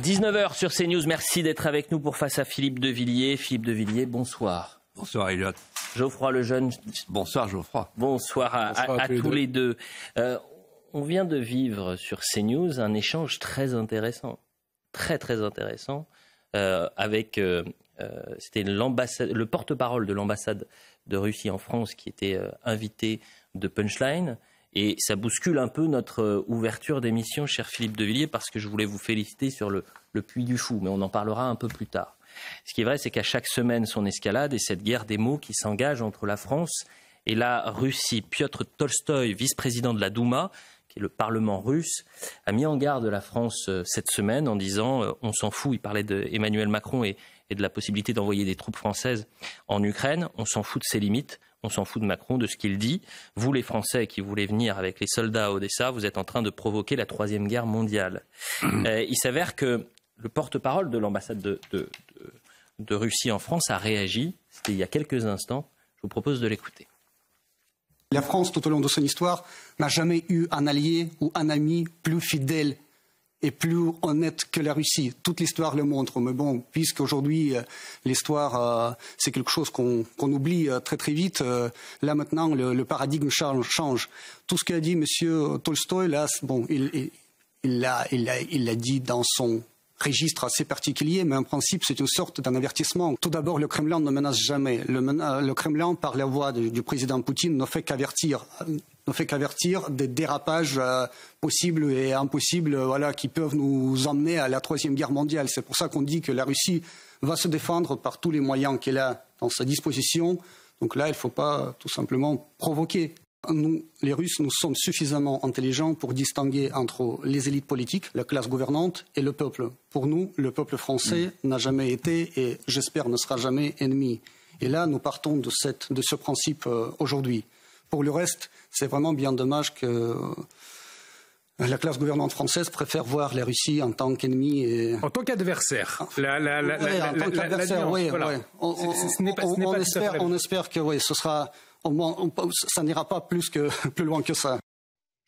19h sur CNews, merci d'être avec nous pour face à Philippe Devilliers. Philippe Devilliers, bonsoir. Bonsoir Elliot. Geoffroy Lejeune. Bonsoir Geoffroy. Bonsoir à, tous, les deux. Euh, on vient de vivre sur CNews un échange très intéressant, très très intéressant, euh, avec euh, c'était le porte-parole de l'ambassade de Russie en France qui était invité de Punchline et ça bouscule un peu notre euh, ouverture d'émission, cher Philippe De Villiers, parce que je voulais vous féliciter sur le, puits du fou, mais on en parlera un peu plus tard. Ce qui est vrai, c'est qu'à chaque semaine, son escalade et cette guerre des mots qui s'engage entre la France et la Russie. Piotr Tolstoï, vice-président de la Douma, qui est le Parlement russe, a mis en garde la France euh, cette semaine en disant euh, on s'en fout, il parlait d'Emmanuel Macron et de la possibilité d'envoyer des troupes françaises en Ukraine, on s'en fout de ses limites on s'en fout de Macron, de ce qu'il dit. Vous, les Français qui voulez venir avec les soldats à Odessa, vous êtes en train de provoquer la Troisième Guerre mondiale. Euh, il s'avère que le porte-parole de l'ambassade de, de Russie en France a réagi, c'était il y a quelques instants, je vous propose de l'écouter. La France, tout au long de son histoire, n'a jamais eu un allié ou un ami plus fidèle est plus honnête que la Russie. Toute l'histoire le montre. Mais bon, puisqu'aujourd'hui, euh, l'histoire, euh, c'est quelque chose qu'on oublie euh, très très vite, là maintenant, le, paradigme change. Tout ce qu'a dit M. Tolstoï, là, bon, il, il l'a il dit dans son registre assez particulier, mais en principe, c'est une sorte d'un avertissement. Tout d'abord, le Kremlin ne menace jamais. Le, Kremlin, par la voix du, président Poutine, ne fait qu'avertir ne fait qu'avertir des dérapages euh, possibles et impossibles euh, voilà, qui peuvent nous emmener à la Troisième Guerre mondiale. C'est pour ça qu'on dit que la Russie va se défendre par tous les moyens qu'elle a dans sa disposition. Donc là, il ne faut pas tout simplement provoquer. Nous, les Russes, nous sommes suffisamment intelligents pour distinguer entre les élites politiques, la classe gouvernante et le peuple. Pour nous, le peuple français mm. n'a jamais été et j'espère ne sera jamais ennemi. Et là, nous partons de, de ce principe euh, aujourd'hui. Pour le reste, c'est vraiment bien dommage que euh, la classe gouvernante française préfère voir la Russie en tant qu'ennemi. Et... En tant qu'adversaire. Ah. oui, en tant qu'adversaire, oui. On, espère, on espère que oui, ce sera ça n'ira pas plus, plus loin que ça.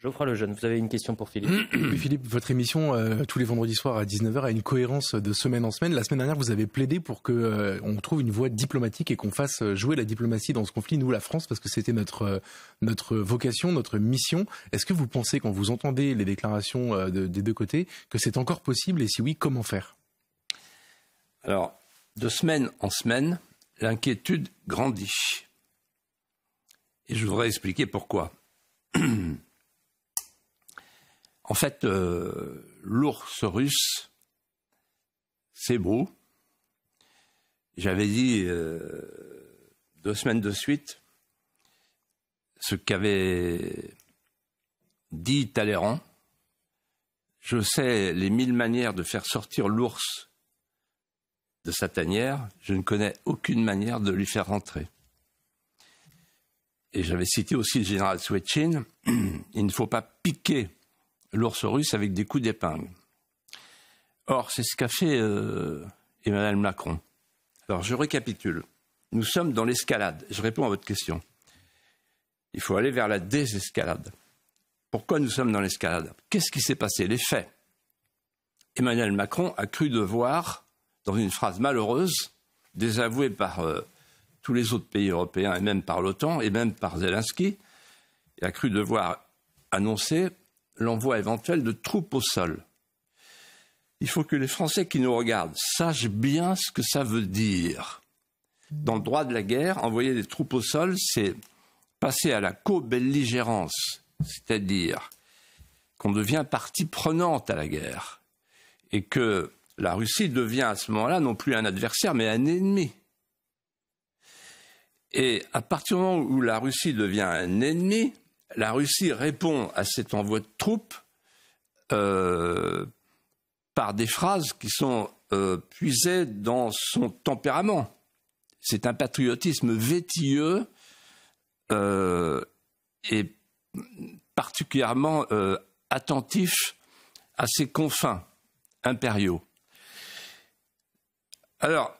Geoffroy Lejeune, vous avez une question pour Philippe. Philippe, votre émission euh, tous les vendredis soirs à 19h a une cohérence de semaine en semaine. La semaine dernière, vous avez plaidé pour que euh, trouve une voie diplomatique et qu'on fasse euh, jouer la diplomatie dans ce conflit, nous, la France, parce que c'était notre vocation, notre mission. Est-ce que vous pensez, quand vous entendez les déclarations des deux côtés, que c'est encore possible Et si oui, comment faire Alors, de semaine en semaine, l'inquiétude grandit et je voudrais expliquer pourquoi. en fait, euh, l'ours russe, c'est beau. J'avais dit euh, deux semaines de suite ce qu'avait dit Talleyrand. Je sais les mille manières de faire sortir l'ours de sa tanière, je ne connais aucune manière de lui faire rentrer et j'avais cité aussi le général Swechin, il ne faut pas piquer l'ours russe avec des coups d'épingle. Or, c'est ce qu'a fait euh, Emmanuel Macron. Alors, je récapitule. Nous sommes dans l'escalade. Je réponds à votre question. Il faut aller vers la désescalade. Pourquoi nous sommes dans l'escalade Qu'est-ce qui s'est passé Les faits. Emmanuel Macron a cru devoir, dans une phrase malheureuse, désavouée par euh, tous les autres pays européens, et même par l'OTAN, et même par Zelensky, a cru devoir annoncer l'envoi éventuel de troupes au sol. Il faut que les Français qui nous regardent sachent bien ce que ça veut dire. Dans le droit de la guerre, envoyer des troupes au sol, c'est passer à la co-belligérance, c'est-à-dire qu'on devient partie prenante à la guerre et que la Russie devient à ce moment-là non plus un adversaire mais un ennemi. Et à partir du moment où la Russie devient un ennemi, la Russie répond à cet envoi de troupes euh, par des phrases qui sont euh, puisées dans son tempérament. C'est un patriotisme vétilleux euh, et particulièrement attentif à ses confins impériaux. Alors,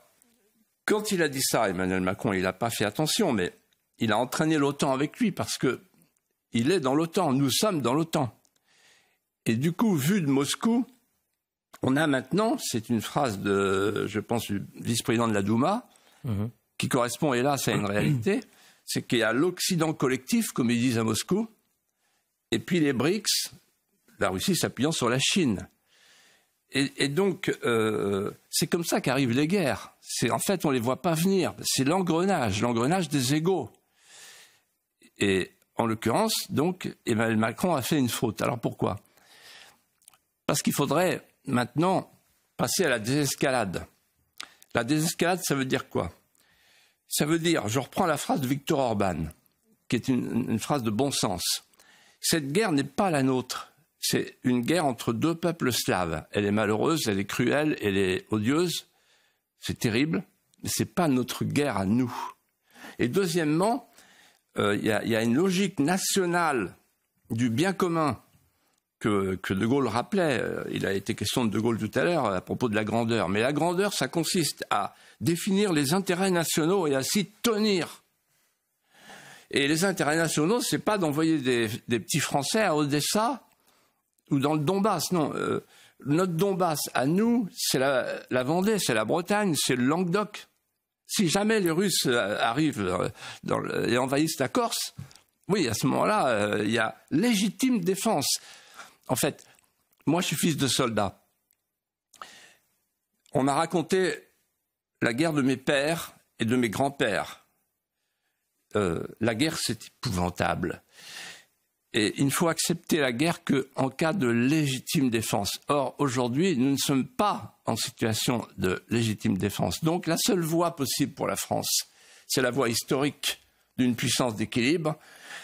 quand il a dit ça, Emmanuel Macron, il n'a pas fait attention, mais il a entraîné l'OTAN avec lui parce que il est dans l'OTAN, nous sommes dans l'OTAN. Et du coup, vu de Moscou, on a maintenant, c'est une phrase de, je pense, du vice-président de la Douma, mhm. qui correspond hélas à une réalité, c'est qu'il y a l'Occident collectif, comme ils disent à Moscou, et puis les BRICS, la Russie s'appuyant sur la Chine. Et, donc, euh, c'est comme ça qu'arrivent les guerres. C'est En fait, on ne les voit pas venir. C'est l'engrenage, l'engrenage des égaux. Et en l'occurrence, donc, Emmanuel Macron a fait une faute. Alors pourquoi Parce qu'il faudrait maintenant passer à la désescalade. La désescalade, ça veut dire quoi Ça veut dire, je reprends la phrase de Victor Orban, qui est une phrase de bon sens. Cette guerre n'est pas la nôtre c'est une guerre entre deux peuples slaves. Elle est malheureuse, elle est cruelle, elle est odieuse. C'est terrible, mais c'est pas notre guerre à nous. Et deuxièmement, euh, il y, a une logique nationale du bien commun que, De Gaulle rappelait. Euh, il a été question de De Gaulle tout à l'heure à propos de la grandeur. Mais la grandeur, ça consiste à définir les intérêts nationaux et à s'y tenir. Et les intérêts nationaux, c'est pas d'envoyer des petits Français à Odessa ou dans le Donbass. Non, euh, notre Donbass, à nous, c'est la, Vendée, c'est la Bretagne, c'est le Languedoc. Si jamais les Russes euh, arrivent euh, et envahissent la Corse, oui, à ce moment-là, il y a légitime défense. En fait, moi, je suis fils de soldat. On m'a raconté la guerre de mes pères et de mes grands-pères. la guerre, c'est épouvantable. Et il ne faut accepter la guerre qu'en cas de légitime défense. Or, aujourd'hui, nous ne sommes pas en situation de légitime défense. Donc, la seule voie possible pour la France, c'est la voie historique d'une puissance d'équilibre,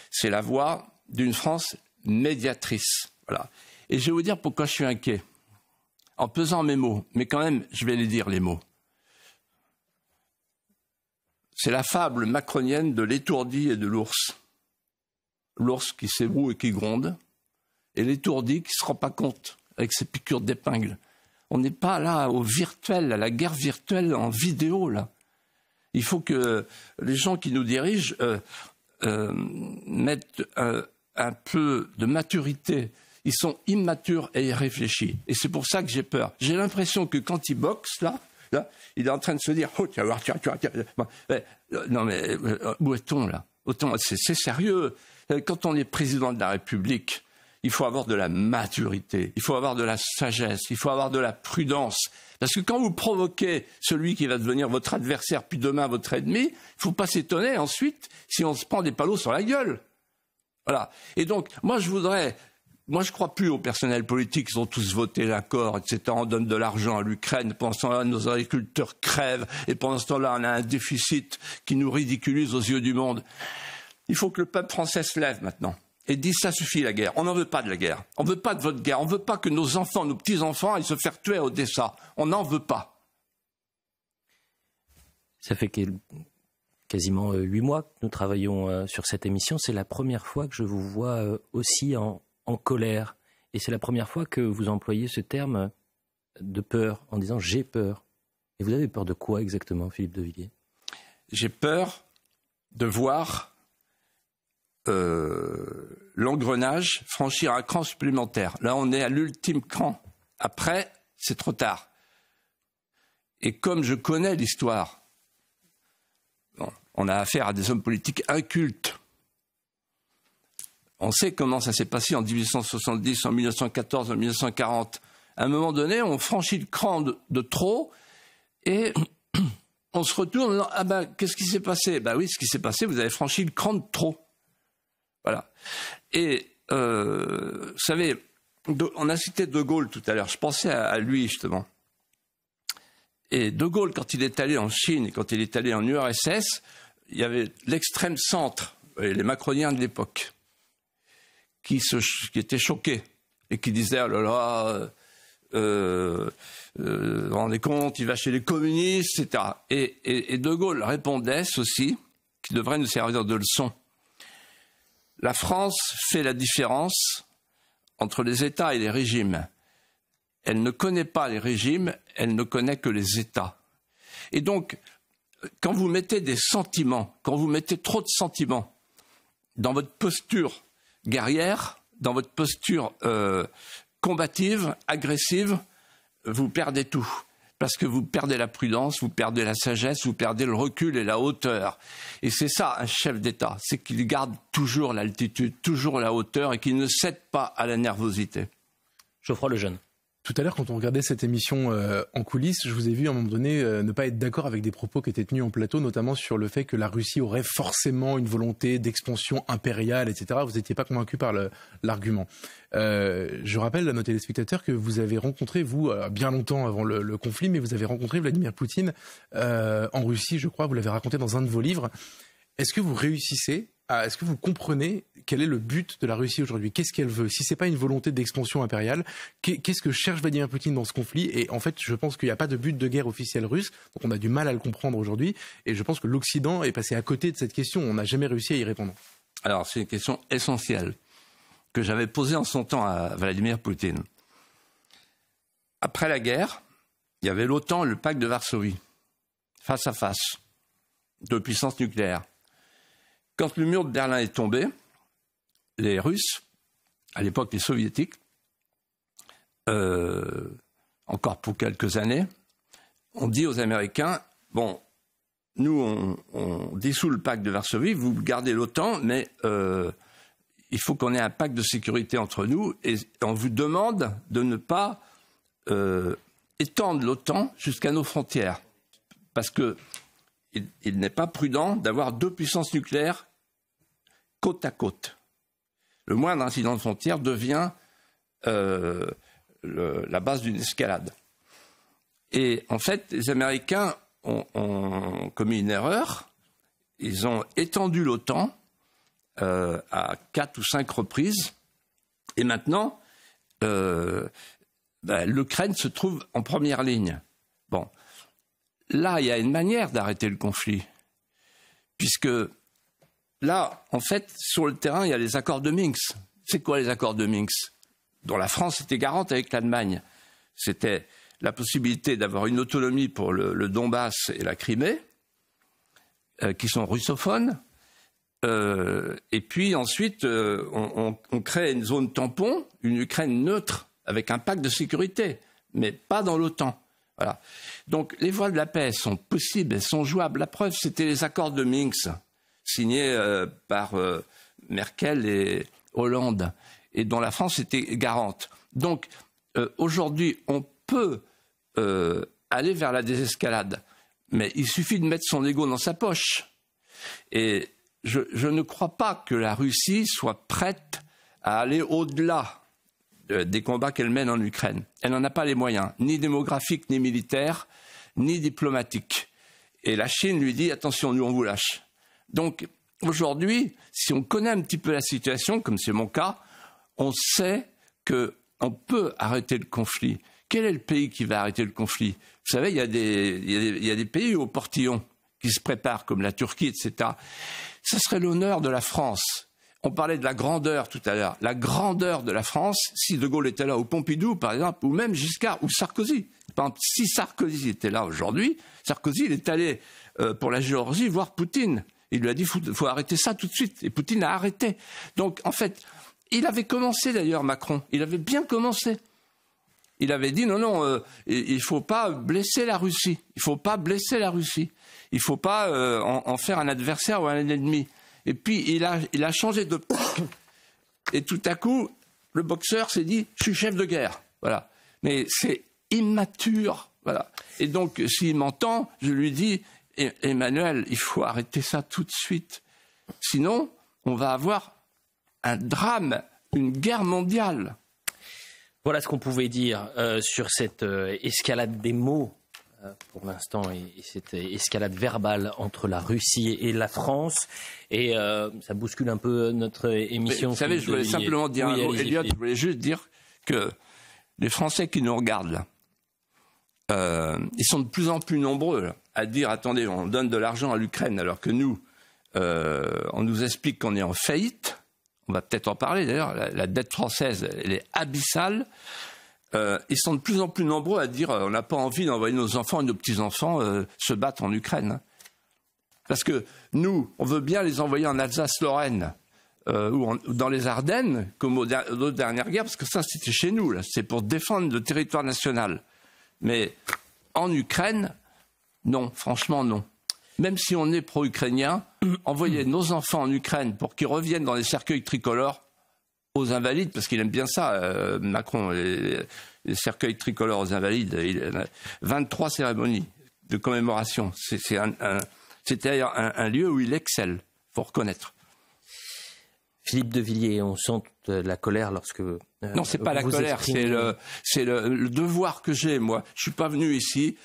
c'est la voie d'une France médiatrice. Voilà. Et je vais vous dire pourquoi je suis inquiet. En pesant mes mots, mais quand même, je vais les dire les mots. C'est la fable macronienne de l'étourdi et de l'ours l'ours qui s'ébroue et qui gronde, et l'étourdi qui ne se rend pas compte avec ses piqûres d'épingle. On n'est pas là au virtuel, à la guerre virtuelle en vidéo, là. Il faut que les gens qui nous dirigent euh, euh, mettent euh, un, peu de maturité. Ils sont immatures et irréfléchis. Et c'est pour ça que j'ai peur. J'ai l'impression que quand il boxe, là, là, il est en train de se dire Oh, tu tiens, tiens, tu eh, Non, mais où est-on, là Autant, c'est sérieux. Euh, quand on est président de la République, il faut avoir de la maturité, il faut avoir de la sagesse, il faut avoir de la prudence. Parce que quand vous provoquez celui qui va devenir votre adversaire, puis demain votre ennemi, il ne faut pas s'étonner ensuite si on se prend des palos sur la gueule. Voilà. Et donc, moi, je voudrais. Moi, je crois plus au personnel politique. Ils ont tous voté l'accord, etc. On donne de l'argent à l'Ukraine. Pendant ce temps-là, nos agriculteurs crèvent. Et pendant ce temps-là, on a un déficit qui nous ridiculise aux yeux du monde. Il faut que le peuple français se lève maintenant et dise ça suffit la guerre. On n'en veut pas de la guerre. On ne veut pas de votre guerre. On ne veut pas que nos enfants, nos petits-enfants aillent se faire tuer à Odessa. On n'en veut pas. Ça fait quasiment euh, huit mois que nous travaillons euh, sur cette émission. C'est la première fois que je vous vois euh, aussi en, colère. Et c'est la première fois que vous employez ce terme de peur en disant j'ai peur. Et vous avez peur de quoi exactement, Philippe de Villiers J'ai peur de voir euh, l'engrenage, franchir un cran supplémentaire. Là, on est à l'ultime cran. Après, c'est trop tard. Et comme je connais l'histoire, on a affaire à des hommes politiques incultes. On sait comment ça s'est passé en 1870, en 1914, en 1940. À un moment donné, on franchit le cran de, trop et on se retourne Ah ben, qu'est-ce qui s'est passé Ben oui, ce qui s'est passé, vous avez franchi le cran de trop. Voilà. Et, euh, vous savez, on a cité De Gaulle tout à l'heure. Je pensais à, lui, justement. Et De Gaulle, quand il est allé en Chine quand il est allé en URSS, il y avait l'extrême centre, les macroniens de l'époque, qui, étaient choqués et qui disaient Oh là là, euh, euh, vous vous rendez compte, il va chez les communistes, etc. Et, et De Gaulle répondait ceci, qui devrait nous servir de leçon. La France fait la différence entre les États et les régimes. Elle ne connaît pas les régimes, elle ne connaît que les États. Et donc, quand vous mettez des sentiments, quand vous mettez trop de sentiments dans votre posture guerrière, dans votre posture euh, combative, agressive, vous perdez tout parce que vous perdez la prudence, vous perdez la sagesse, vous perdez le recul et la hauteur. Et c'est ça un chef d'État, c'est qu'il garde toujours l'altitude, toujours la hauteur et qu'il ne cède pas à la nervosité. Geoffroy Lejeune. Tout à l'heure, quand on regardait cette émission euh, en coulisses, je vous ai vu à un moment donné euh, ne pas être d'accord avec des propos qui étaient tenus en plateau, notamment sur le fait que la Russie aurait forcément une volonté d'expansion impériale, etc. Vous n'étiez pas convaincu par l'argument. Euh, je rappelle à nos téléspectateurs que vous avez rencontré, vous, bien longtemps avant le, conflit, mais vous avez rencontré Vladimir Poutine en Russie, je crois, vous l'avez raconté dans un de vos livres. Est-ce que vous réussissez ah, est-ce que vous comprenez quel est le but de la Russie aujourd'hui Qu'est-ce qu'elle veut Si ce n'est pas une volonté d'expansion impériale, qu'est-ce que cherche Vladimir Poutine dans ce conflit Et en fait, je pense qu'il n'y a pas de but de guerre officiel russe, donc on a du mal à le comprendre aujourd'hui. Et je pense que l'Occident est passé à côté de cette question. On n'a jamais réussi à y répondre. Alors, c'est une question essentielle que j'avais posée en son temps à Vladimir Poutine. Après la guerre, il y avait l'OTAN, le pacte de Varsovie, face à face, deux puissances nucléaires. Quand le mur de Berlin est tombé, les Russes, à l'époque les Soviétiques, euh, encore pour quelques années, ont dit aux Américains, bon, nous, on, dissout le pacte de Varsovie, vous gardez l'OTAN, mais euh, il faut qu'on ait un pacte de sécurité entre nous et on vous demande de ne pas euh, étendre l'OTAN jusqu'à nos frontières. Parce que il, n'est pas prudent d'avoir deux puissances nucléaires côte à côte. Le moindre incident de frontière devient euh, la base d'une escalade. Et en fait, les Américains ont, commis une erreur. Ils ont étendu l'OTAN euh, à quatre ou cinq reprises. Et maintenant, euh, ben, l'Ukraine se trouve en première ligne là, il y a une manière d'arrêter le conflit, puisque là, en fait, sur le terrain, il y a les accords de Minsk. C'est quoi les accords de Minsk dont la France était garante avec l'Allemagne C'était la possibilité d'avoir une autonomie pour le, Donbass et la Crimée, euh, qui sont russophones. Euh, et puis ensuite, euh, on, on, crée une zone tampon, une Ukraine neutre, avec un pacte de sécurité, mais pas dans l'OTAN. Voilà. Donc les voies de la paix sont possibles, elles sont jouables. La preuve, c'était les accords de Minsk, signés euh, par euh, Merkel et Hollande, et dont la France était garante. Donc euh, aujourd'hui, on peut aller vers la désescalade, mais il suffit de mettre son ego dans sa poche. Et je ne crois pas que la Russie soit prête à aller au-delà euh, des combats qu'elle mène en Ukraine. Elle n'en a pas les moyens, ni démographiques, ni militaires, ni diplomatiques. Et la Chine lui dit attention, nous on vous lâche. Donc aujourd'hui, si on connaît un petit peu la situation, comme c'est mon cas, on sait qu'on peut arrêter le conflit. Quel est le pays qui va arrêter le conflit Vous savez, il y, a des, pays au portillon qui se préparent, comme la Turquie, etc. Ce serait l'honneur de la France on parlait de la grandeur tout à l'heure, la grandeur de la France, si De Gaulle était là, au Pompidou par exemple, ou même Giscard, ou Sarkozy. si Sarkozy était là aujourd'hui, Sarkozy, il est allé euh, pour la Géorgie voir Poutine. Il lui a dit, faut, faut arrêter ça tout de suite. Et Poutine a arrêté. Donc, en fait, il avait commencé d'ailleurs, Macron. Il avait bien commencé. Il avait dit, non, non, euh, il ne faut pas blesser la Russie. Il ne faut pas blesser la Russie. Il ne faut pas euh, en faire un adversaire ou un ennemi. Et puis, il a, il a changé de... Et tout à coup, le boxeur s'est dit Je suis chef de guerre. Voilà. Mais c'est immature. Voilà. Et donc, s'il m'entend, je lui dis Emmanuel, il faut arrêter ça tout de suite. Sinon, on va avoir un drame, une guerre mondiale. Voilà ce qu'on pouvait dire euh, sur cette euh, escalade des mots pour l'instant et, cette escalade verbale entre la Russie et la France. Et euh, ça bouscule un peu notre émission. vous savez, je voulais simplement dire un mot, je voulais juste dire que les Français qui nous regardent, euh, ils sont de plus en plus nombreux à dire attendez, on donne de l'argent à l'Ukraine alors que nous, euh, on nous explique qu'on est en faillite. On va peut-être en parler d'ailleurs. la, dette française, elle est abyssale. Euh, ils sont de plus en plus nombreux à dire euh, on n'a pas envie d'envoyer nos enfants et nos petits-enfants euh, se battre en Ukraine. Hein. Parce que nous, on veut bien les envoyer en Alsace-Lorraine ou, dans les Ardennes, comme aux, aux, dernières guerres, parce que ça, c'était chez nous. C'est pour défendre le territoire national. Mais en Ukraine, non, franchement, non. Même si on est pro-ukrainien, envoyer nos enfants en Ukraine pour qu'ils reviennent dans les cercueils tricolores, aux invalides, parce qu'il aime bien ça, euh, Macron, les, cercueils tricolores aux invalides. 23 cérémonies de commémoration. C'est un, un, un, un, lieu où il excelle, faut reconnaître. Philippe de Villiers, on sent euh, la colère lorsque. Euh, non, c'est pas la colère, c'est le, c'est le, devoir que j'ai, moi. Je suis pas venu ici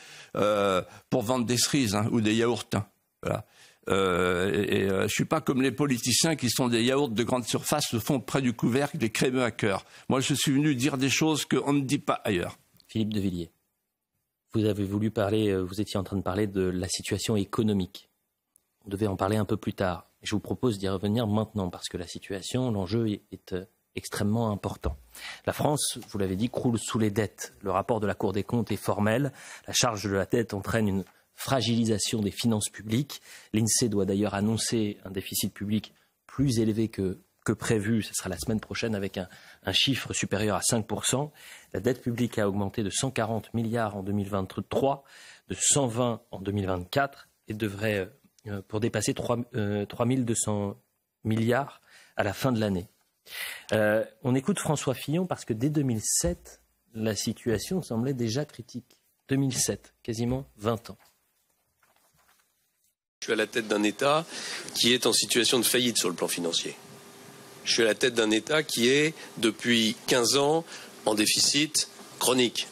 pour vendre des cerises hein, ou des yaourts. Hein, voilà. Euh, euh, je ne suis pas comme les politiciens qui sont des yaourts de grande surface, se font près du couvercle, des crémeux à cœur. Moi, je suis venu dire des choses qu'on ne dit pas ailleurs. Philippe de Villiers, vous avez voulu parler, euh, vous étiez en train de parler de la situation économique. On devait en parler un peu plus tard. Je vous propose d'y revenir maintenant parce que la situation, l'enjeu est extrêmement important. La France, vous l'avez dit, croule sous les dettes. Le rapport de la Cour des comptes est formel. La charge de la dette entraîne une fragilisation des finances publiques. L'INSEE doit d'ailleurs annoncer un déficit public plus élevé que, prévu, ce sera la semaine prochaine avec un, chiffre supérieur à 5%. La dette publique a augmenté de 140 milliards en 2023, de 120 en 2024 et devrait, euh, pour dépasser 3, 200 euh, milliards à la fin de l'année. Euh, on écoute François Fillon parce que dès 2007, la situation semblait déjà critique. 2007, quasiment 20 ans. Je suis à la tête d'un État qui est en situation de faillite sur le plan financier. Je suis à la tête d'un État qui est, depuis 15 ans, en déficit chronique.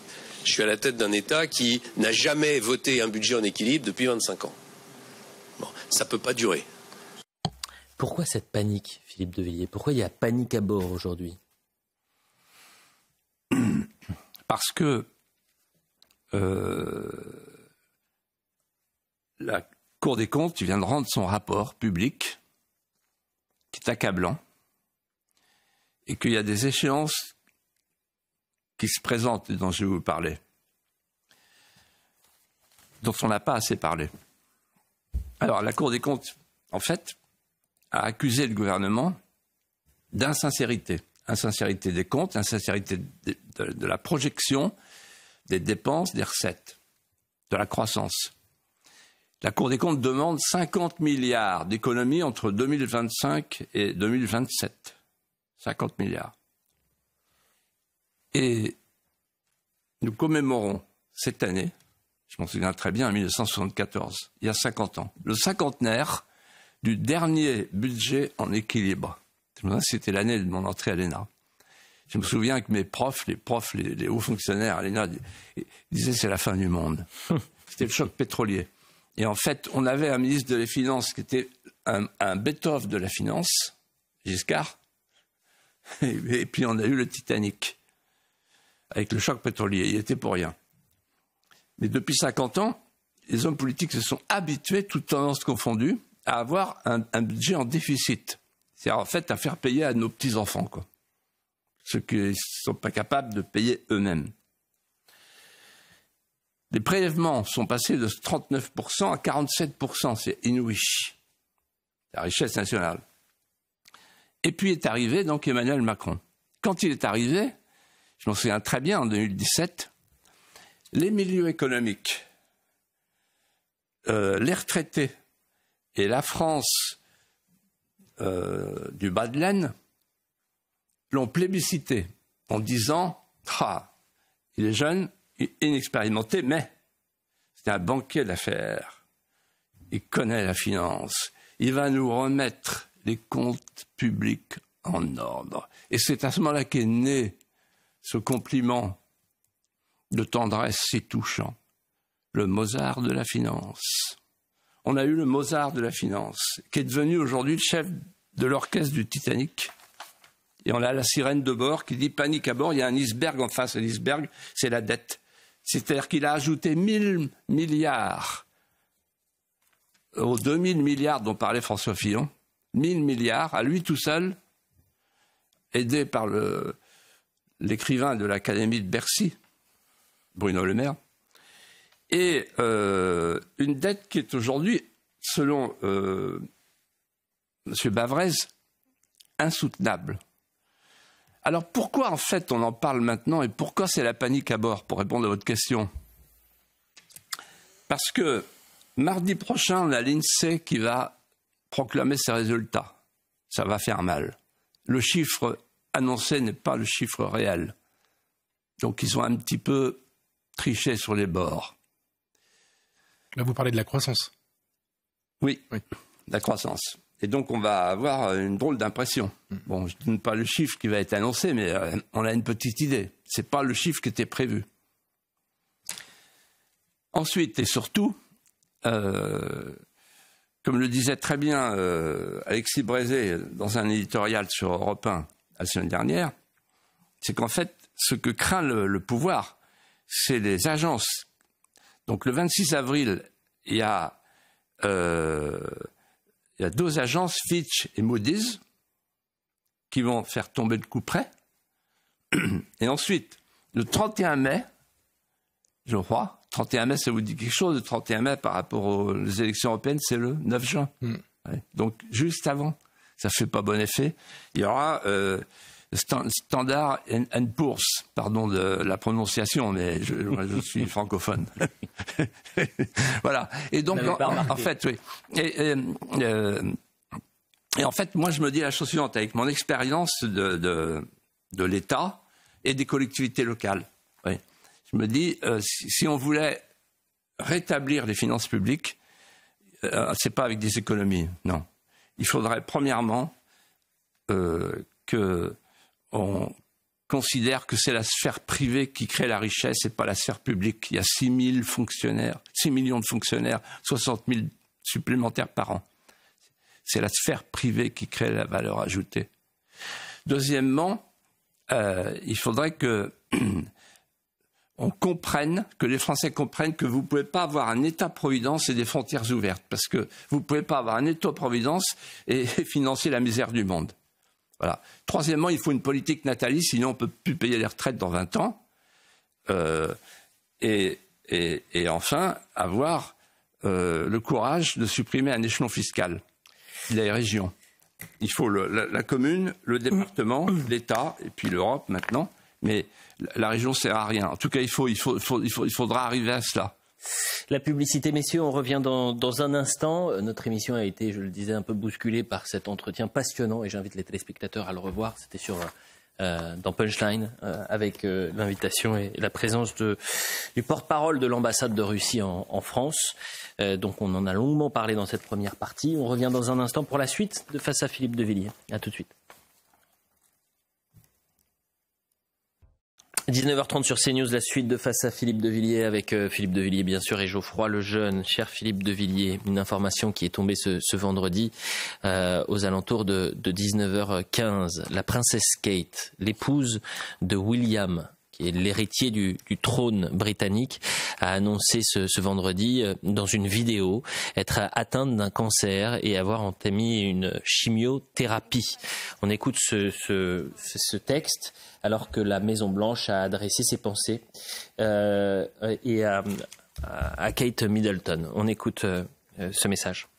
Je suis à la tête d'un État qui n'a jamais voté un budget en équilibre depuis 25 ans. Bon, ça ne peut pas durer. Pourquoi cette panique, Philippe Devilliers Pourquoi il y a panique à bord aujourd'hui Parce que euh, la, Cour des comptes vient de rendre son rapport public, qui est accablant, et qu'il y a des échéances qui se présentent dont je vais vous parler, dont on n'a pas assez parlé. Alors la Cour des comptes, en fait, a accusé le gouvernement d'insincérité. Insincérité des comptes, insincérité de la projection des dépenses, des recettes, de la croissance. La Cour des comptes demande 50 milliards d'économies entre 2025 et 2027. 50 milliards. Et nous commémorons cette année, je m'en souviens très bien, en 1974, il y a 50 ans, le cinquantenaire du dernier budget en équilibre. C'était l'année de mon entrée à l'ENA. Je me souviens que mes profs, les profs, les, les hauts fonctionnaires à l'ENA disaient c'est la fin du monde. C'était le choc pétrolier. Et en fait, on avait un ministre de la Finance qui était un, un Beethoven de la Finance, Giscard, et, puis on a eu le Titanic, avec le choc pétrolier. Il était pour rien. Mais depuis 50 ans, les hommes politiques se sont habitués, toutes tendances confondues, à avoir un, budget en déficit. C'est-à-dire, en fait, à faire payer à nos petits-enfants, quoi. Ceux qui ne sont pas capables de payer eux-mêmes les prélèvements sont passés de 39% à 47%. C'est inouï. La richesse nationale. Et puis est arrivé donc Emmanuel Macron. Quand il est arrivé, je m'en souviens très bien en 2017, les milieux économiques, euh, les retraités et la France euh, du bas de l'ont plébiscité en disant Ah, il est jeune, inexpérimenté, mais c'est un banquier d'affaires. Il connaît la finance. Il va nous remettre les comptes publics en ordre. Et c'est à ce moment-là qu'est né ce compliment de tendresse si touchant, le Mozart de la finance. On a eu le Mozart de la finance, qui est devenu aujourd'hui le chef de l'orchestre du Titanic. Et on a la sirène de bord qui dit panique à bord, il y a un iceberg en face. L'iceberg, c'est la dette. C'est-à-dire qu'il a ajouté 1000 milliards aux 2000 milliards dont parlait François Fillon, mille milliards à lui tout seul, aidé par l'écrivain de l'Académie de Bercy, Bruno Le Maire, et euh, une dette qui est aujourd'hui, selon euh, M. Bavrez, insoutenable. Alors pourquoi en fait on en parle maintenant et pourquoi c'est la panique à bord pour répondre à votre question Parce que mardi prochain, la a l'INSEE qui va proclamer ses résultats. Ça va faire mal. Le chiffre annoncé n'est pas le chiffre réel. Donc ils ont un petit peu triché sur les bords. Là, vous parlez de la croissance. oui. la croissance. Et donc, on va avoir euh, une drôle d'impression. Mm. Bon, je ne donne pas le chiffre qui va être annoncé, mais euh, on a une petite idée. Ce n'est pas le chiffre qui était prévu. Ensuite et surtout, euh, comme le disait très bien Alexis Brézé dans un éditorial sur Europe 1 la semaine dernière, c'est qu'en fait, ce que craint le, pouvoir, c'est les agences. Donc le 26 avril, il y a il y a deux agences, Fitch et Moody's, qui vont faire tomber le coup près. Et ensuite, le 31 mai, je crois, 31 mai, ça vous dit quelque chose, le 31 mai par rapport aux élections européennes, c'est le 9 juin. Hmm. donc, juste avant, ça ne fait pas bon effet. Il y aura euh, Standard and Poor's, pardon de la prononciation, mais je, suis francophone. voilà. Et donc, en, fait, oui. Euh, et, en fait, moi, je me dis la chose suivante avec mon expérience de, de, de l'État et des collectivités locales. Oui. Je me dis, euh, si, on voulait rétablir les finances publiques, euh, c'est pas avec des économies, non. Il faudrait premièrement que on considère que c'est la sphère privée qui crée la richesse et pas la sphère publique. Il y a 6 fonctionnaires, 6 millions de fonctionnaires, 60 000 supplémentaires par an. C'est la sphère privée qui crée la valeur ajoutée. Deuxièmement, euh, il faudrait que on comprenne, que les Français comprennent que vous ne pouvez pas avoir un État-providence et des frontières ouvertes, parce que vous ne pouvez pas avoir un État-providence et financer la misère du monde. Voilà. Troisièmement, il faut une politique nataliste. sinon on ne peut plus payer les retraites dans 20 ans. Euh, et, et, et, enfin, avoir euh, le courage de supprimer un échelon fiscal, les régions. Il faut la, commune, le département, l'État, et puis l'Europe maintenant, mais la, région ne sert à rien. En tout cas, il, faut, il, faut, il, faut, il faudra arriver à cela. La publicité, messieurs, on revient dans, un instant. Euh, notre émission a été, je le disais, un peu bousculée par cet entretien passionnant et j'invite les téléspectateurs à le revoir. C'était sur euh, euh, dans Punchline avec l'invitation et la présence de, du porte-parole de l'ambassade de Russie en, France. donc on en a longuement parlé dans cette première partie. On revient dans un instant pour la suite de Face à Philippe de Villiers. À tout de suite. 19h30 sur CNews, la suite de Face à Philippe de Villiers avec euh, Philippe de Villiers, bien sûr, et Geoffroy le jeune Cher Philippe de Villiers, une information qui est tombée ce, vendredi euh, aux alentours de, de 19h15. La princesse Kate, l'épouse de William, l'héritier du, trône britannique, a annoncé ce, vendredi euh, dans une vidéo être atteinte d'un cancer et avoir entamé une chimiothérapie. On écoute ce, texte alors que la Maison Blanche a adressé ses pensées euh, et à, Kate Middleton. On écoute euh, ce message.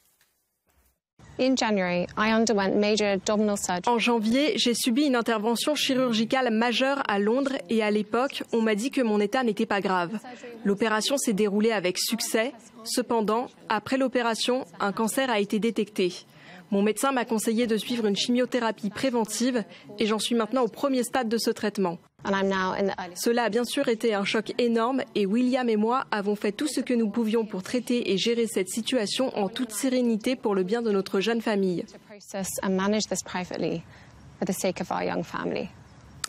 En janvier, j'ai subi une intervention chirurgicale majeure à Londres et à l'époque, on m'a dit que mon état n'était pas grave. L'opération s'est déroulée avec succès. Cependant, après l'opération, un cancer a été détecté. Mon médecin m'a conseillé de suivre une chimiothérapie préventive et j'en suis maintenant au premier stade de ce traitement. Cela a bien sûr été un choc énorme et William et moi avons fait tout ce que nous pouvions pour traiter et gérer cette situation en toute sérénité pour le bien de notre jeune famille.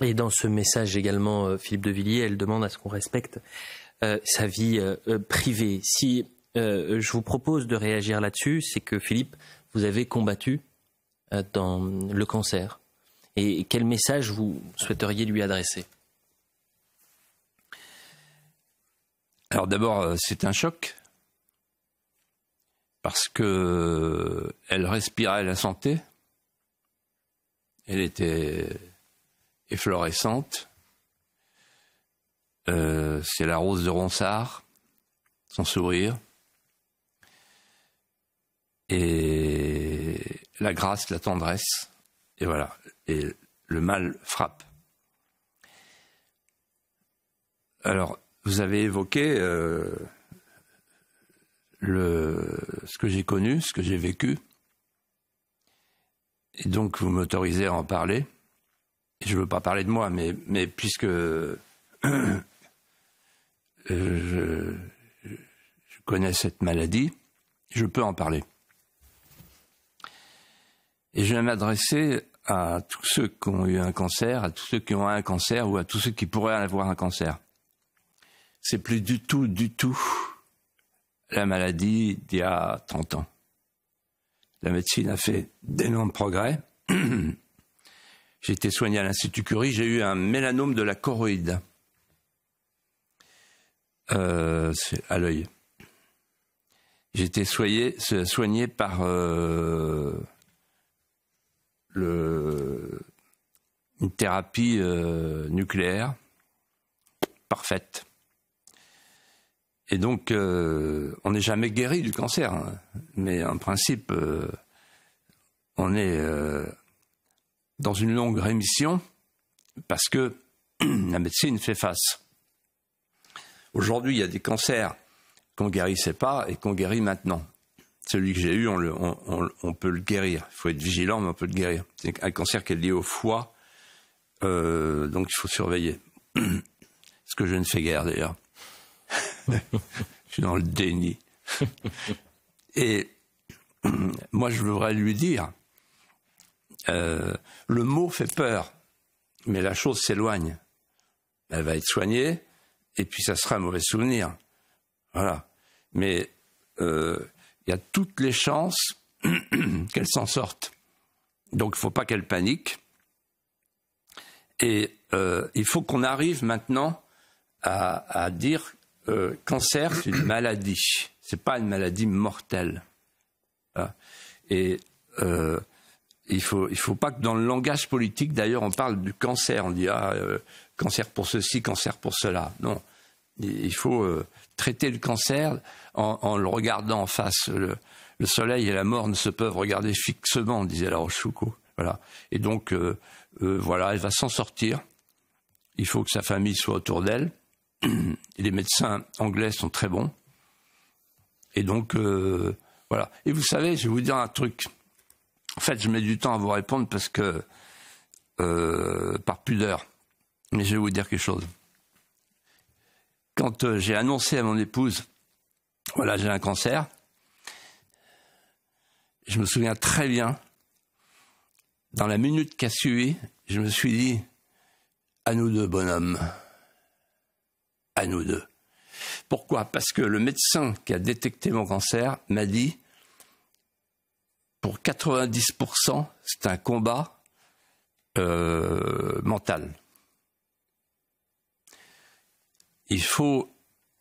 Et dans ce message également, euh, Philippe de Villiers, elle demande à ce qu'on respecte euh, sa vie euh, privée. Si je vous propose de réagir là-dessus, c'est que Philippe vous avez combattu euh, dans le cancer et quel message vous souhaiteriez lui adresser Alors d'abord, euh, c'est un choc parce que euh, elle respirait la santé. Elle était efflorescente. c'est la rose de Ronsard, son sourire et la grâce, la tendresse, et voilà. Et le mal frappe. Alors, vous avez évoqué euh, le, ce que j'ai connu, ce que j'ai vécu, et donc vous m'autorisez à en parler. je ne veux pas parler de moi, mais, mais puisque euh, je connais cette maladie, je peux en parler. Et je vais m'adresser à tous ceux qui ont eu un cancer, à tous ceux qui ont un cancer ou à tous ceux qui pourraient avoir un cancer. C'est plus du tout, du tout la maladie d'il y a 30 ans. La médecine a fait d'énormes progrès. j'ai été soigné à l'Institut Curie, j'ai eu un mélanome de la choroïde euh, à l'œil. J'ai été soigné, par euh, une thérapie euh, nucléaire parfaite. Et donc, euh, on n'est jamais guéri du cancer, hein. mais en principe, euh, on est dans une longue rémission parce que la médecine fait face. Aujourd'hui, il y a des cancers qu'on guérissait pas et qu'on guérit maintenant. Celui que j'ai eu, on, on, peut le guérir. Il faut être vigilant, mais on peut le guérir. C'est un cancer qui est lié au foie, euh, donc il faut surveiller. Ce que je ne fais guère d'ailleurs. je suis dans le déni. Et moi, je voudrais lui dire, euh, le mot fait peur, mais la chose s'éloigne. Elle va être soignée, et puis ça sera un mauvais souvenir. Voilà. Mais euh, il y a toutes les chances qu'elle s'en sorte. Donc il ne faut pas qu'elle panique. Et euh, il faut qu'on arrive maintenant à, à dire euh, cancer, c'est une maladie. C'est pas une maladie mortelle. Hein. Et euh, il faut il faut pas que dans le langage politique, d'ailleurs, on parle du cancer. On dit ah cancer pour ceci, cancer pour cela. Non, il faut traiter le cancer en, le regardant en face. Le, le soleil et la mort ne se peuvent regarder fixement, disait La Rochefoucauld. Voilà. Et donc, euh, euh, voilà, elle va s'en sortir. Il faut que sa famille soit autour d'elle. les médecins anglais sont très bons. Et donc, euh, voilà. Et vous savez, je vais vous dire un truc. En fait, je mets du temps à vous répondre parce que, par pudeur. Mais je vais vous dire quelque chose. Quand j'ai annoncé à mon épouse, voilà, j'ai un cancer, je me souviens très bien dans la minute qui a suivi, je me suis dit, à nous deux, bonhomme, à nous deux. Pourquoi Parce que le médecin qui a détecté mon cancer m'a dit, pour 90%, c'est un combat euh, mental. Il faut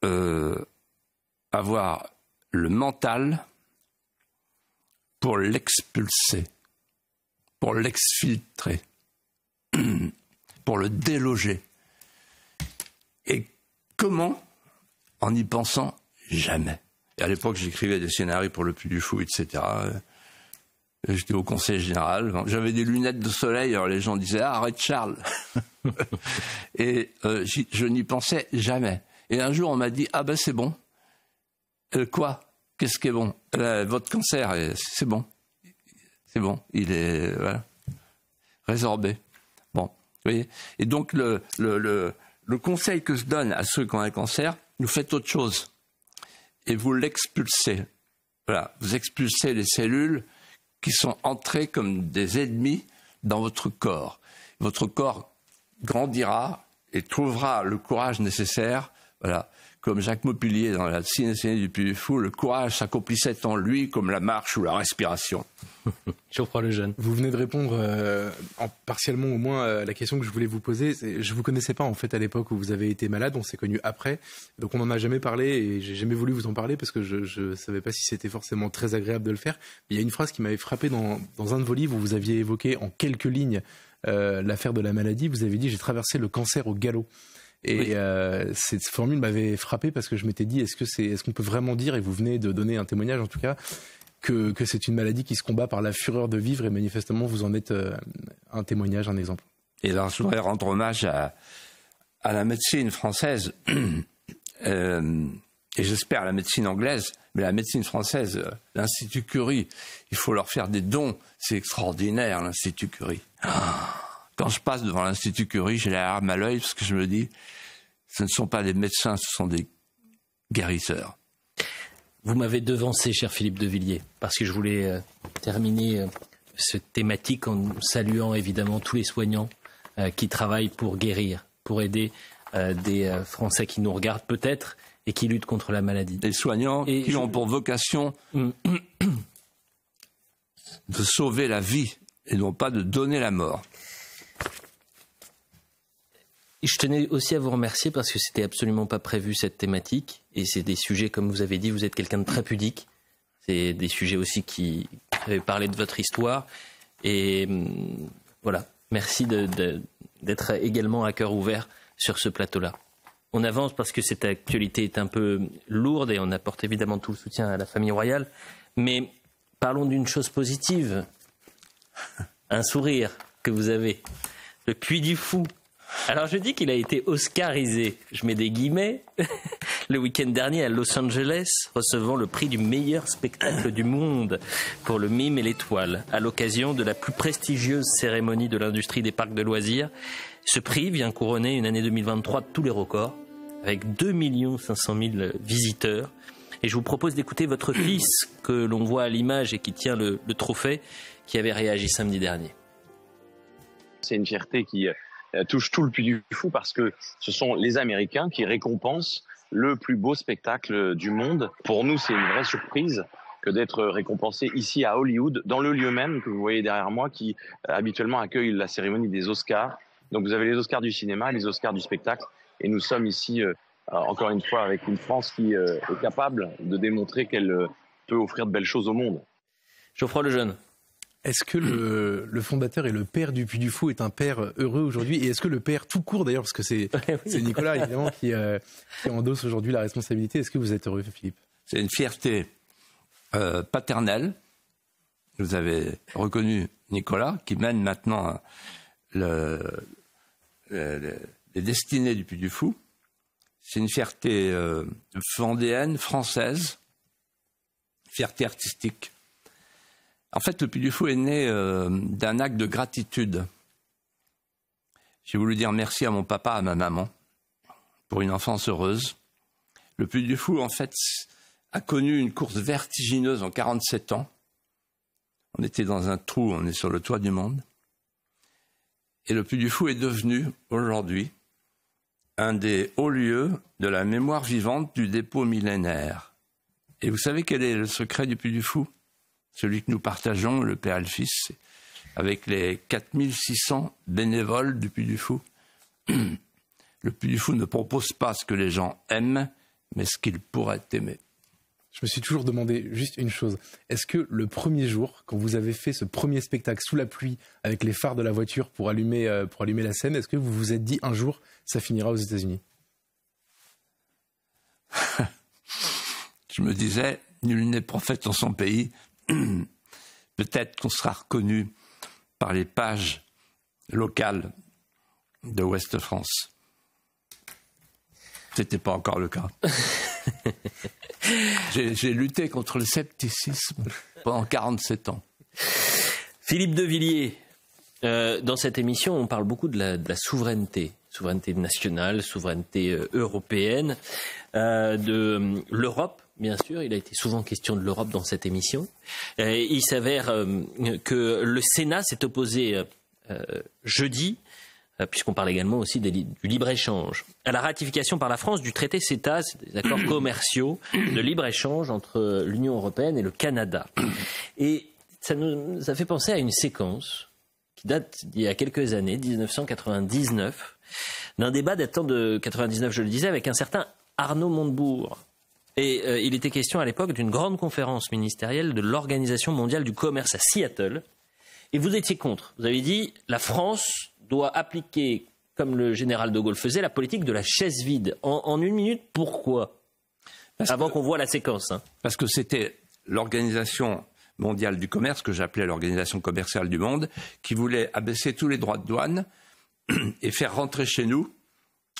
euh, avoir le mental pour l'expulser pour l'exfiltrer, pour le déloger. Et comment En y pensant jamais. à l'époque, j'écrivais des scénarios pour Le Puy du Fou, etc. Euh, j'étais au conseil général, j'avais des lunettes de soleil, alors les gens disaient ah, arrête Charles Et euh, je n'y pensais jamais. Et un jour, on m'a dit ah ben c'est bon. Euh, quoi Qu'est-ce qui est bon Votre cancer, c'est bon c'est bon, il est résorbé. Bon, vous voyez. Et donc le, le, conseil que je donne à ceux qui ont un cancer, vous faites autre chose et vous l'expulsez. Voilà, vous expulsez les cellules qui sont entrées comme des ennemis dans votre corps. Votre corps grandira et trouvera le courage nécessaire, voilà, comme Jacques Maupillier dans la science du Puy Fou, le courage s'accomplissait en lui comme la marche ou la respiration. le jeune. Vous venez de répondre euh, partiellement au moins à euh, la question que je voulais vous poser. Je ne vous connaissais pas en fait à l'époque où vous avez été malade, on s'est connu après, donc on n'en a jamais parlé et j'ai jamais voulu vous en parler parce que je ne savais pas si c'était forcément très agréable de le faire. il y a une phrase qui m'avait frappé dans, un de vos livres où vous aviez évoqué en quelques lignes euh, l'affaire de la maladie. Vous avez dit j'ai traversé le cancer au galop. Et euh, cette formule m'avait frappé parce que je m'étais dit, est-ce que c'est, est-ce qu'on peut vraiment dire, et vous venez de donner un témoignage en tout cas, que, que c'est une maladie qui se combat par la fureur de vivre, et manifestement vous en êtes euh, un témoignage, un exemple. Et là, je voudrais rendre hommage à, à la médecine française, euh, et j'espère à la médecine anglaise, mais la médecine française, l'Institut Curie, il faut leur faire des dons. C'est extraordinaire, l'Institut Curie. Ah. Quand je passe devant l'Institut Curie, j'ai la larme à l'œil parce que je me dis, ce ne sont pas des médecins, ce sont des guérisseurs. Vous m'avez devancé, cher Philippe de Villiers, parce que je voulais euh, terminer euh, cette thématique en saluant évidemment tous les soignants euh, qui travaillent pour guérir, pour aider des Français qui nous regardent peut-être et qui luttent contre la maladie. Des soignants qui ont pour vocation mm. de sauver la vie et non pas de donner la mort je tenais aussi à vous remercier parce que c'était absolument pas prévu cette thématique et c'est des sujets comme vous avez dit, vous êtes quelqu'un de très pudique. C'est des sujets aussi qui avaient parlé de votre histoire et hum, voilà. Merci d'être également à cœur ouvert sur ce plateau-là. On avance parce que cette actualité est un peu lourde et on apporte évidemment tout le soutien à la famille royale. Mais parlons d'une chose positive. Un sourire que vous avez. Le puits du fou alors je dis qu'il a été Oscarisé, je mets des guillemets, le week-end dernier à Los Angeles, recevant le prix du meilleur spectacle du monde pour le mime et l'étoile, à l'occasion de la plus prestigieuse cérémonie de l'industrie des parcs de loisirs. Ce prix vient couronner une année 2023 de tous les records, avec 2 500 000 visiteurs. Et je vous propose d'écouter votre fils, que l'on voit à l'image et qui tient le, le trophée, qui avait réagi samedi dernier. C'est une fierté qui euh, euh, touche tout le puits du fou parce que ce sont les Américains qui récompensent le plus beau spectacle du monde. Pour nous, c'est une vraie surprise que d'être récompensé ici à Hollywood, dans le lieu même que vous voyez derrière moi, qui euh, habituellement accueille la cérémonie des Oscars. Donc vous avez les Oscars du cinéma, les Oscars du spectacle, et nous sommes ici, euh, encore une fois, avec une France qui est capable de démontrer qu'elle peut offrir de belles choses au monde. Geoffroy Lejeune. Est-ce que le, fondateur et le père du Puy du Fou est un père heureux aujourd'hui Et est-ce que le père tout court d'ailleurs, parce que c'est Nicolas évidemment euh, qui, endosse aujourd'hui la responsabilité, est-ce que vous êtes heureux Philippe C'est une fierté euh, paternelle. Vous avez reconnu Nicolas qui mène maintenant euh, les destinées du Puy du Fou. C'est une fierté vendéenne, française, fierté artistique en fait, le Puy du Fou est né euh, d'un acte de gratitude. J'ai voulu dire merci à mon papa, à ma maman, pour une enfance heureuse. Le Puy du Fou, en fait, a connu une course vertigineuse en 47 ans. On était dans un trou, on est sur le toit du monde. Et le Puy du Fou est devenu, aujourd'hui, un des hauts lieux de la mémoire vivante du dépôt millénaire. Et vous savez quel est le secret du Puy du Fou celui que nous partageons, le Père et le fils, avec les 4600 bénévoles du Puy du Fou. Le Puy du Fou ne propose pas ce que les gens aiment, mais ce qu'ils pourraient aimer. Je me suis toujours demandé juste une chose. Est-ce que le premier jour, quand vous avez fait ce premier spectacle sous la pluie avec les phares de la voiture pour allumer, euh, pour allumer la scène, est-ce que vous vous êtes dit un jour, ça finira aux États-Unis Je me disais, nul n'est prophète en son pays. Peut-être qu'on sera reconnu par les pages locales de Ouest-France. C'était pas encore le cas. J'ai lutté contre le scepticisme pendant 47 ans. Philippe de Villiers, euh, dans cette émission, on parle beaucoup de la, souveraineté, souveraineté nationale, souveraineté euh, européenne, euh, de l'Europe bien sûr, il a été souvent question de l'Europe dans cette émission. Euh, il s'avère euh, que le Sénat s'est opposé euh, jeudi puisqu'on parle également aussi du libre-échange, à la ratification par la France du traité e CETA, des accords commerciaux de libre-échange entre l'Union européenne et le Canada. Et ça nous a fait penser à une séquence qui date d'il y a quelques années, 1999, d'un débat datant de 1999, je le disais, avec un certain Arnaud Montebourg, et euh, il était question à l'époque d'une grande conférence ministérielle de l'Organisation mondiale du commerce à Seattle. Et vous étiez contre. Vous avez dit la France doit appliquer, comme le général de Gaulle faisait, la politique de la chaise vide. En, une minute, pourquoi Avant qu'on voie voit la séquence. Hein. Parce que c'était l'Organisation mondiale du commerce, que j'appelais l'Organisation commerciale du monde, qui voulait abaisser tous les droits de douane et faire rentrer chez nous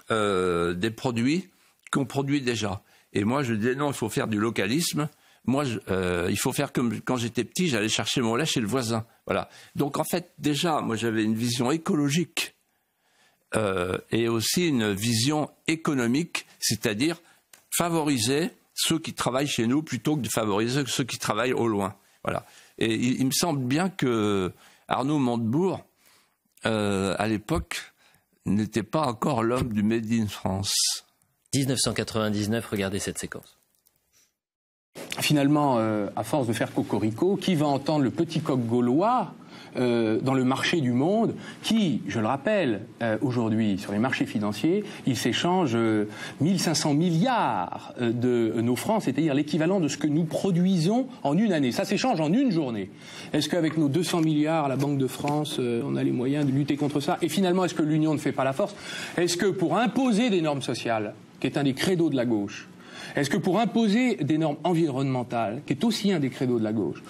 euh, des produits qu'on produit déjà. Et moi, je disais non, il faut faire du localisme. Moi, euh, il faut faire comme quand j'étais petit, j'allais chercher mon lait chez le voisin. Voilà. Donc en fait, déjà, moi, j'avais une vision écologique euh, et aussi une vision économique, c'est-à-dire favoriser ceux qui travaillent chez nous plutôt que de favoriser ceux qui travaillent au loin. Voilà. Et il, me semble bien que Arnaud Montebourg, euh, à l'époque, n'était pas encore l'homme du Made in France. 1999, regardez cette séquence. Finalement, euh, à force de faire cocorico, qui va entendre le petit coq gaulois euh, dans le marché du monde qui, je le rappelle, euh, aujourd'hui, sur les marchés financiers, il s'échange 1500 milliards de nos francs, c'est-à-dire l'équivalent de ce que nous produisons en une année. Ça s'échange en une journée. Est-ce qu'avec nos 200 milliards, la Banque de France, on a les moyens de lutter contre ça Et finalement, est-ce que l'Union ne fait pas la force Est-ce que pour imposer des normes sociales, qui est un des credos de la gauche, est-ce que pour imposer des normes environnementales, qui est aussi un des credos de la gauche,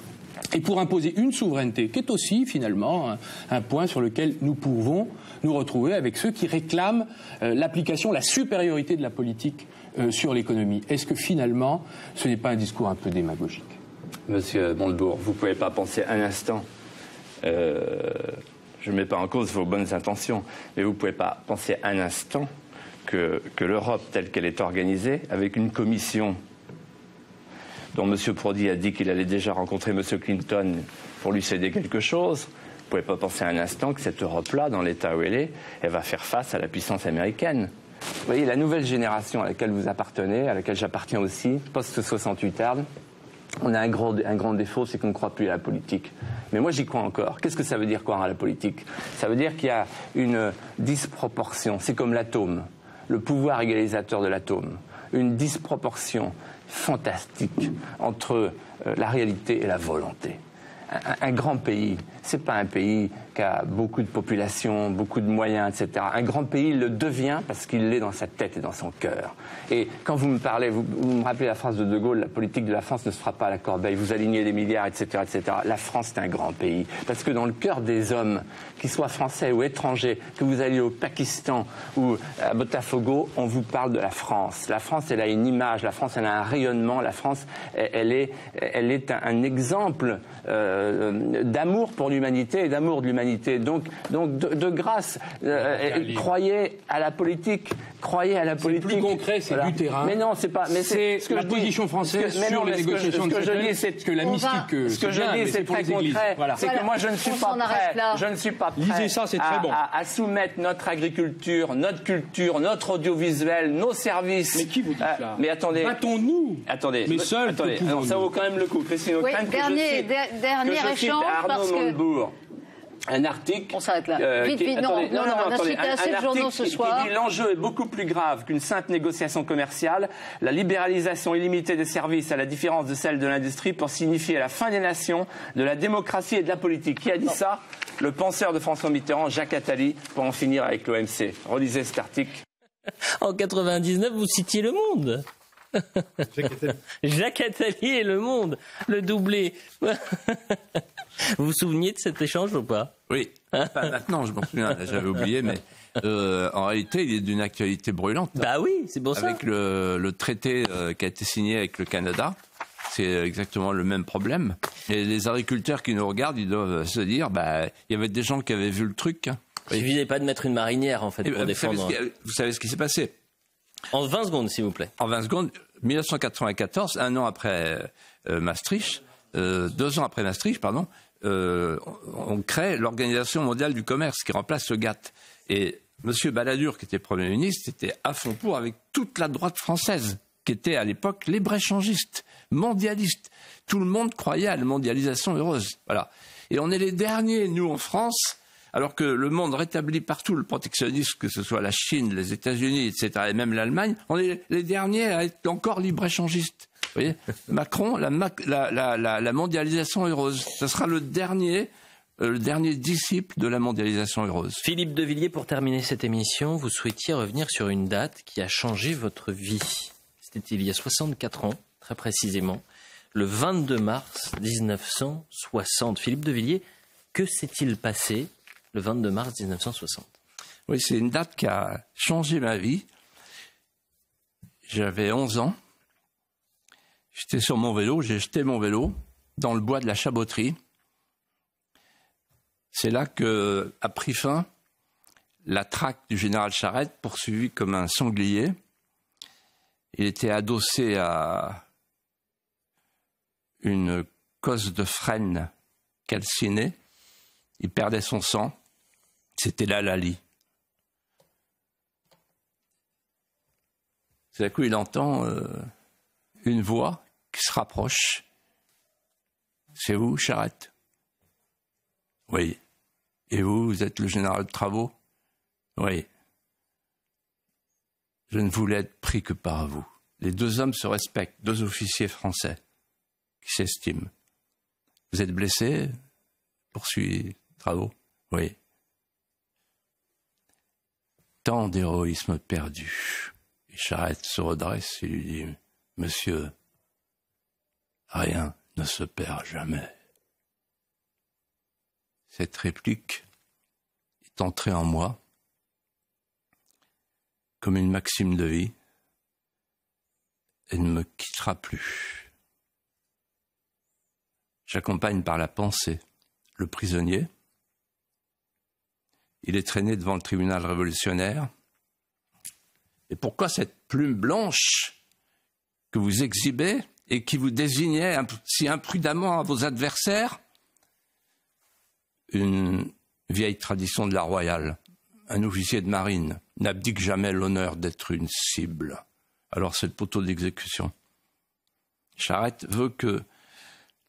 et pour imposer une souveraineté, qui est aussi finalement un, point sur lequel nous pouvons nous retrouver avec ceux qui réclament euh, l'application, la supériorité de la politique euh, sur l'économie. Est-ce que finalement, ce n'est pas un discours un peu démagogique Monsieur Montebourg, vous ne pouvez pas penser un instant, euh, je ne mets pas en cause vos bonnes intentions, mais vous ne pouvez pas penser un instant que, l'Europe telle qu'elle est organisée, avec une commission dont M. Prodi a dit qu'il allait déjà rencontrer M. Clinton pour lui céder quelque chose, vous ne pouvez pas penser un instant que cette Europe-là, dans l'état où elle est, elle va faire face à la puissance américaine. Vous voyez, la nouvelle génération à laquelle vous appartenez, à laquelle j'appartiens aussi, post-68 on a un un grand défaut, c'est qu'on ne croit plus à la politique. Mais moi, j'y crois encore. Qu'est-ce que ça veut dire croire à la politique Ça veut dire qu'il y a une disproportion. C'est comme l'atome le pouvoir égalisateur de l'atome, une disproportion fantastique entre euh, la réalité et la volonté. Un, grand pays, ce n'est pas un pays qui a beaucoup de population, beaucoup de moyens, etc. Un grand pays le devient parce qu'il l'est dans sa tête et dans son cœur. Et quand vous me parlez, vous, me rappelez la phrase de De Gaulle, la politique de la France ne se fera pas à la corbeille, vous alignez des milliards, etc. etc. La France est un grand pays. Parce que dans le cœur des hommes, qu'ils soient français ou étrangers, que vous alliez au Pakistan ou à Botafogo, on vous parle de la France. La France, elle a une image, la France, elle a un rayonnement, la France, elle est, elle est un, exemple euh, d'amour pour l'humanité et d'amour de l'humanité réalité. Donc, donc de, grâce, euh, euh croyez à la politique, croyez à la politique. Plus concret, c'est voilà. du terrain. Mais non, c'est pas. Mais c'est ce que la position française que, sur les négociations que, de je dis, c'est que la mystique. Euh, ce que je dis, c'est très concret. C'est que moi, je ne suis pas prêt. Je ne suis pas prêt. Lisez ça, c'est très bon. À soumettre notre agriculture, notre culture, notre audiovisuel, nos services. Mais qui vous dit euh, ça Mais attendez. Battons-nous. Attendez. Mais seul. Attendez. ça vaut quand même le coup, Christine Dernier, Dernier échange parce que un article. qui, l'enjeu est beaucoup plus grave qu'une simple négociation commerciale. La libéralisation illimitée des services, à la différence de celle de l'industrie, pour signifier la fin des nations, de la démocratie et de la politique. Qui a dit ça Le penseur de François Mitterrand, Jacques Attali, pour en finir avec l'OMC. Relisez cet article. En 99, vous citiez Le Monde. Jacques Attali. et le monde, le doublé. vous vous souveniez de cet échange ou pas Oui, pas maintenant, je m'en souviens, j'avais oublié, mais euh, en réalité, il est d'une actualité brûlante. Bah oui, c'est bon. ça. Avec le, traité euh, qui a été signé avec le Canada, c'est exactement le même problème. Et les agriculteurs qui nous regardent, ils doivent se dire, bah, il y avait des gens qui avaient vu le truc. je hein. ne suffisait pas de mettre une marinière, en fait, eh ben, pour défendre. Vous savez ce qui s'est passé en 20 secondes, s'il vous plaît. En 20 secondes, 1994, un an après euh, Maastricht, euh, deux ans après Maastricht, pardon, euh, on crée l'Organisation mondiale du commerce qui remplace le GATT. Et M. Balladur, qui était Premier ministre, était à fond pour avec toute la droite française, qui était à l'époque libre-échangiste, mondialiste. Tout le monde croyait à la mondialisation heureuse. Voilà. Et on est les derniers, nous, en France, alors que le monde rétablit partout le protectionnisme, que ce soit la Chine, les États-Unis, etc., et même l'Allemagne, on est les derniers à être encore libre-échangistes. Vous voyez Macron, la, mondialisation heureuse, Ce sera le dernier euh, le dernier disciple de la mondialisation heureuse. Philippe de Villiers, pour terminer cette émission, vous souhaitiez revenir sur une date qui a changé votre vie. C'était il y a 64 ans, très précisément, le 22 mars 1960. Philippe de Villiers, que s'est-il passé le 22 mars 1960. Oui, c'est une date qui a changé ma vie. J'avais 11 ans. J'étais sur mon vélo, j'ai jeté mon vélo dans le bois de la Chaboterie. C'est là que a pris fin la traque du général Charette, poursuivi comme un sanglier. Il était adossé à une cosse de frêne calcinée. Il perdait son sang. C'était là Lali. C'est à coup, il entend euh, une voix qui se rapproche. C'est vous, Charette Oui. Et vous, vous êtes le général de travaux Oui. Je ne voulais être pris que par vous. Les deux hommes se respectent, deux officiers français qui s'estiment. Vous êtes blessé Poursuit Travaux. Oui tant d'héroïsme perdu. Et Charette se redresse et lui dit Monsieur, rien ne se perd jamais. Cette réplique est entrée en moi comme une maxime de vie. et ne me quittera plus. J'accompagne par la pensée le prisonnier il est traîné devant le tribunal révolutionnaire. Et pourquoi cette plume blanche que vous exhibez et qui vous désignait si imprudemment à vos adversaires Une vieille tradition de la royale. Un officier de marine n'abdique jamais l'honneur d'être une cible. Alors c'est le poteau d'exécution. Charette veut que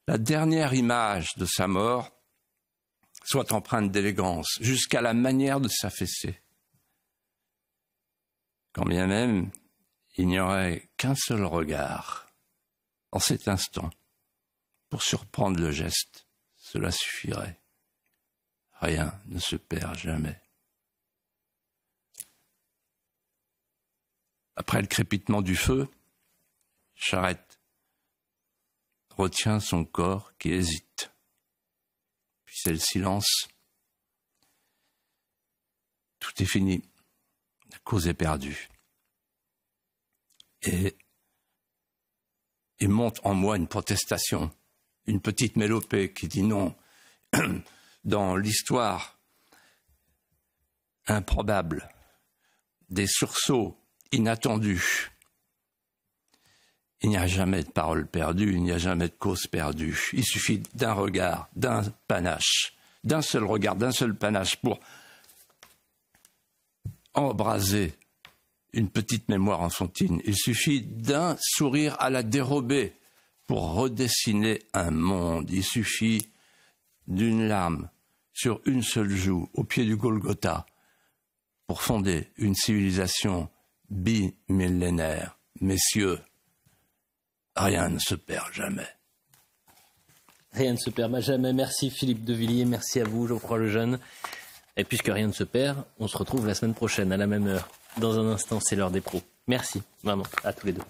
la dernière image de sa mort soit empreinte d'élégance, jusqu'à la manière de s'affaisser. Quand bien même il n'y aurait qu'un seul regard, en cet instant, pour surprendre le geste, cela suffirait. Rien ne se perd jamais. Après le crépitement du feu, Charette retient son corps qui hésite. Puis c'est le silence. Tout est fini. La cause est perdue. Et, il monte en moi une protestation, une petite mélopée qui dit non. Dans l'histoire improbable, des sursauts inattendus, il n'y a jamais de parole perdue, il n'y a jamais de cause perdue. Il suffit d'un regard, d'un panache, d'un seul regard, d'un seul panache pour embraser une petite mémoire enfantine. Il suffit d'un sourire à la dérobée pour redessiner un monde. Il suffit d'une larme sur une seule joue au pied du Golgotha pour fonder une civilisation bimillénaire. Messieurs, rien ne se perd jamais. Rien ne se perd jamais. Merci Philippe de Villiers, merci à vous, Geoffroy Lejeune. Et puisque rien ne se perd, on se retrouve la semaine prochaine à la même heure. Dans un instant, c'est l'heure des pros. Merci, vraiment, à tous les deux.